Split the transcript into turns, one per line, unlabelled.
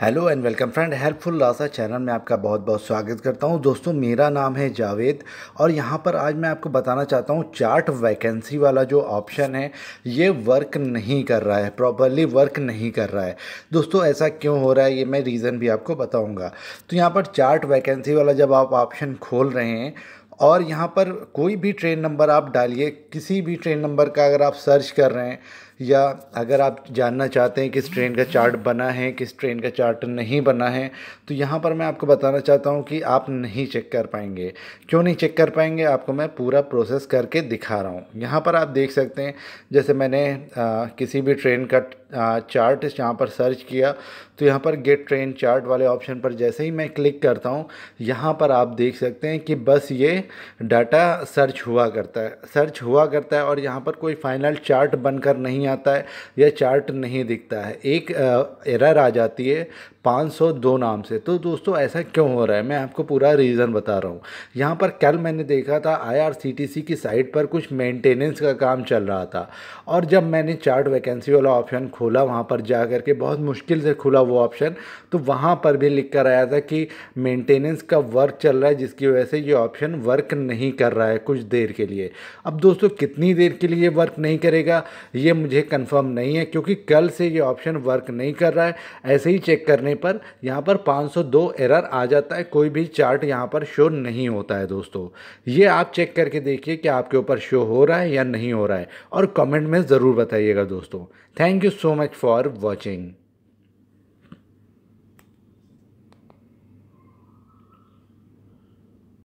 hello and welcome friend helpful लासा channel में आपका बहुत बहुत स्वागत करता हूं दोस्तों मेरा नाम है जावेद और यहां पर आज मैं आपको बताना चाहता हूं चार्ट वैकेंसी वाला जो ऑप्शन है ये वर्क नहीं कर रहा है प्रॉपरली वर्क नहीं कर रहा है दोस्तों ऐसा क्यों हो रहा है ये मैं रीज़न भी आपको बताऊँगा तो यहाँ पर चार्ट वैकेंसी वाला जब आप ऑप्शन खोल रहे हैं और यहाँ पर कोई भी ट्रेन नंबर आप डालिए किसी भी ट्रेन नंबर का अगर आप सर्च कर रहे हैं या अगर आप जानना चाहते हैं किस ट्रेन का चार्ट बना है किस ट्रेन का चार्ट नहीं बना है तो यहाँ पर मैं आपको बताना चाहता हूँ कि आप नहीं चेक कर पाएंगे क्यों नहीं चेक कर पाएंगे आपको मैं पूरा प्रोसेस करके दिखा रहा हूँ यहाँ पर आप देख सकते हैं जैसे मैंने आ, किसी भी ट्रेन का चार्ट यहाँ पर सर्च किया तो यहाँ पर गेट ट्रेन चार्ट वाले ऑप्शन पर जैसे ही मैं क्लिक करता हूँ यहाँ पर आप देख सकते हैं कि बस ये डाटा सर्च हुआ करता है सर्च हुआ करता है और यहाँ पर कोई फाइनल चार्ट बनकर नहीं नहीं आता है या चार्ट नहीं दिखता है एक एरर आ जाती है 502 नाम से तो दोस्तों ऐसा क्यों हो रहा है मैं आपको पूरा रीज़न बता रहा हूँ यहाँ पर कल मैंने देखा था आईआरसीटीसी की साइट पर कुछ मेंटेनेंस का काम चल रहा था और जब मैंने चार्ट वैकेंसी वाला ऑप्शन खोला वहाँ पर जा कर के बहुत मुश्किल से खुला वो ऑप्शन तो वहाँ पर भी लिख कर आया था कि मेंटेनेंस का वर्क चल रहा है जिसकी वजह से ये ऑप्शन वर्क नहीं कर रहा है कुछ देर के लिए अब दोस्तों कितनी देर के लिए वर्क नहीं करेगा ये मुझे मुझे कंफर्म नहीं है क्योंकि कल से ये ऑप्शन वर्क नहीं कर रहा है ऐसे ही चेक करने पर यहाँ पर 502 एरर आ जाता है कोई भी चार्ट यहाँ पर शो नहीं होता है दोस्तों ये आप चेक करके देखिए कि आपके ऊपर शो हो रहा है या नहीं हो रहा है और कमेंट में ज़रूर बताइएगा दोस्तों thank you so much for watching